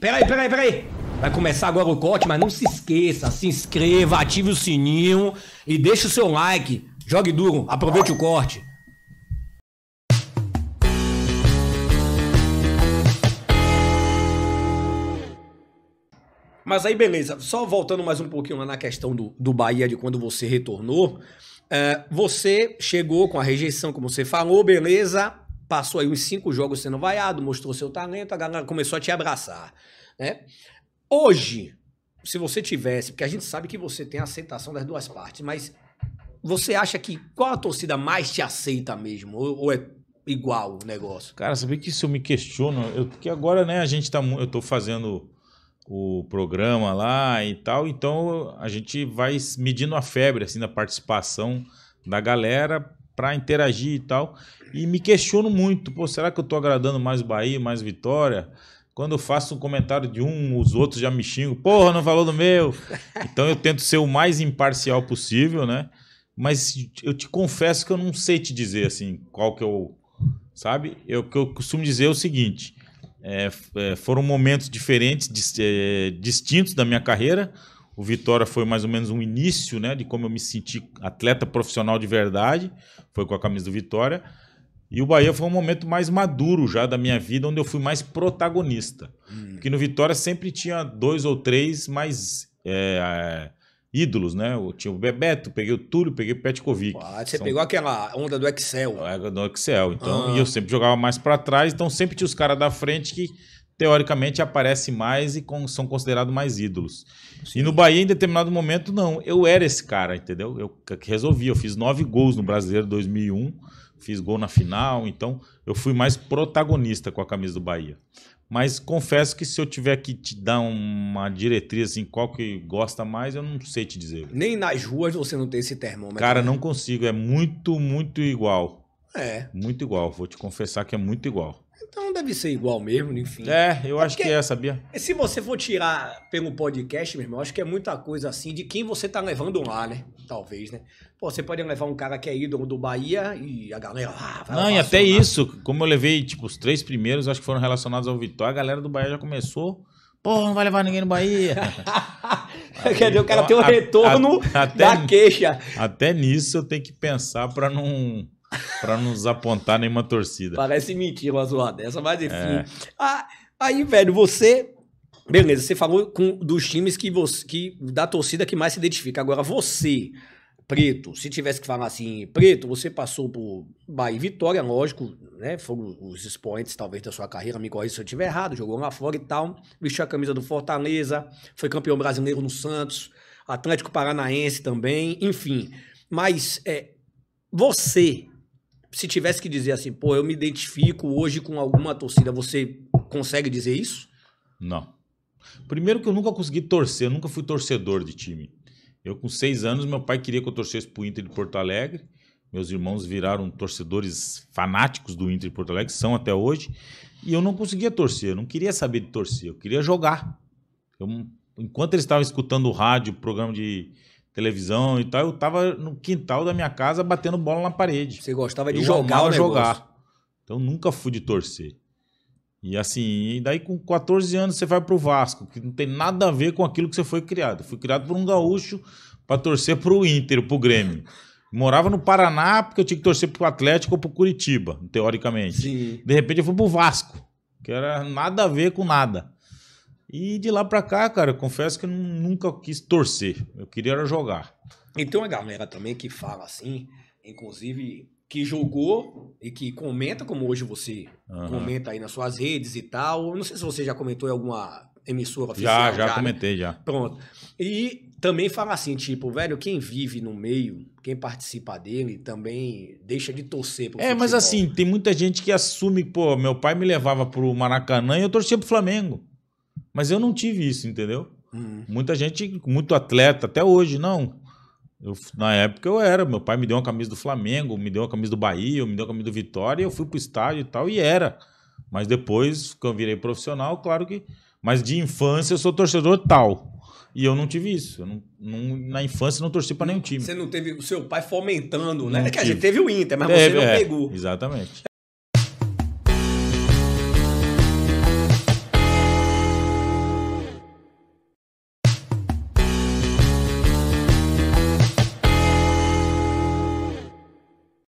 Peraí, peraí, peraí. Vai começar agora o corte, mas não se esqueça, se inscreva, ative o sininho e deixe o seu like. Jogue duro, aproveite o corte. Mas aí, beleza, só voltando mais um pouquinho lá na questão do, do Bahia, de quando você retornou. É, você chegou com a rejeição, como você falou, beleza. Passou aí uns cinco jogos sendo vaiado, mostrou seu talento, a galera começou a te abraçar. Né? Hoje, se você tivesse, porque a gente sabe que você tem a aceitação das duas partes, mas você acha que qual a torcida mais te aceita mesmo? Ou, ou é igual o negócio? Cara, sabia que isso eu me questiono, eu, porque agora, né, a gente tá, eu tô fazendo o programa lá e tal, então a gente vai medindo a febre, assim, da participação da galera para interagir e tal. E me questiono muito, pô, será que eu tô agradando mais Bahia, mais Vitória? Quando eu faço um comentário de um, os outros já me xingam, porra, não falou do meu. Então eu tento ser o mais imparcial possível, né? Mas eu te confesso que eu não sei te dizer assim qual que eu, sabe? Eu que eu costumo dizer é o seguinte: é, foram momentos diferentes, eh, distintos da minha carreira o Vitória foi mais ou menos um início, né, de como eu me senti atleta profissional de verdade, foi com a camisa do Vitória. E o Bahia foi um momento mais maduro já da minha vida, onde eu fui mais protagonista. Hum. Porque no Vitória sempre tinha dois ou três mais é, ídolos, né? Eu tinha o Bebeto, peguei o Túlio, peguei o Petkovic. Ah, você São... pegou aquela onda do Excel. Onda é, do Excel. Então, ah. e eu sempre jogava mais para trás, então sempre tinha os caras da frente que teoricamente aparece mais e com, são considerados mais ídolos. Sim. E no Bahia, em determinado momento, não. Eu era esse cara, entendeu? Eu resolvi. Eu fiz nove gols no Brasileiro 2001, fiz gol na final, então eu fui mais protagonista com a camisa do Bahia. Mas confesso que se eu tiver que te dar uma diretriz assim, qual que gosta mais, eu não sei te dizer. Nem nas ruas você não tem esse termômetro. Cara, né? não consigo. É muito, muito igual. É. Muito igual. Vou te confessar que é muito igual deve ser igual mesmo, enfim. É, eu é acho que é, sabia? É, se você for tirar pelo podcast, meu irmão, acho que é muita coisa assim de quem você tá levando lá, né? Talvez, né? Pô, você pode levar um cara que é ídolo do Bahia e a galera ah, vai Não, e até isso, como eu levei, tipo, os três primeiros, acho que foram relacionados ao Vitória, a galera do Bahia já começou. Pô, não vai levar ninguém no Bahia. Aí, Quer dizer, o cara então, tem um então, retorno a, até, da queixa. Até nisso eu tenho que pensar para não para não apontar nenhuma torcida. Parece mentira uma zoada dessa, é mas enfim. É. Ah, aí, velho, você. Beleza, você falou com, dos times que você. Que, da torcida que mais se identifica. Agora, você, preto, se tivesse que falar assim, preto, você passou por Bahia e Vitória, lógico, né? Foram os expoentes, talvez, da sua carreira, me corrija se eu estiver errado, jogou lá fora e tal. Vestiu a camisa do Fortaleza, foi campeão brasileiro no Santos, Atlético Paranaense também, enfim. Mas é, você, se tivesse que dizer assim, pô, eu me identifico hoje com alguma torcida, você consegue dizer isso? Não. Primeiro que eu nunca consegui torcer, eu nunca fui torcedor de time. Eu com seis anos, meu pai queria que eu torcesse pro Inter de Porto Alegre. Meus irmãos viraram torcedores fanáticos do Inter de Porto Alegre, são até hoje. E eu não conseguia torcer, eu não queria saber de torcer, eu queria jogar. Eu, enquanto eles estavam escutando o rádio, programa de, televisão e tal, eu tava no quintal da minha casa batendo bola na parede. Você gostava de eu jogar ou jogar. Então nunca fui de torcer. E assim, e daí com 14 anos você vai pro Vasco, que não tem nada a ver com aquilo que você foi criado. fui criado por um gaúcho para torcer pro Inter, pro Grêmio. Morava no Paraná porque eu tinha que torcer pro Atlético ou pro Curitiba, teoricamente. Sim. De repente eu fui pro Vasco, que era nada a ver com nada. E de lá pra cá, cara, confesso que eu nunca quis torcer. Eu queria era jogar. E tem uma galera também que fala assim, inclusive que jogou e que comenta, como hoje você uhum. comenta aí nas suas redes e tal. Não sei se você já comentou em alguma emissora oficial. Já, já, já né? comentei, já. Pronto. E também fala assim, tipo, velho, quem vive no meio, quem participa dele, também deixa de torcer pro É, futebol. mas assim, tem muita gente que assume, pô, meu pai me levava pro Maracanã e eu torcia pro Flamengo. Mas eu não tive isso, entendeu? Uhum. Muita gente, muito atleta, até hoje, não. Eu, na época eu era, meu pai me deu uma camisa do Flamengo, me deu uma camisa do Bahia, me deu uma camisa do Vitória, e eu fui pro estádio e tal, e era. Mas depois que eu virei profissional, claro que. Mas de infância eu sou torcedor tal. E eu não tive isso. Eu não, não na infância não torci para nenhum time. Você não teve o seu pai fomentando, né? Não a gente teve o Inter, mas teve, você não é, pegou. Exatamente.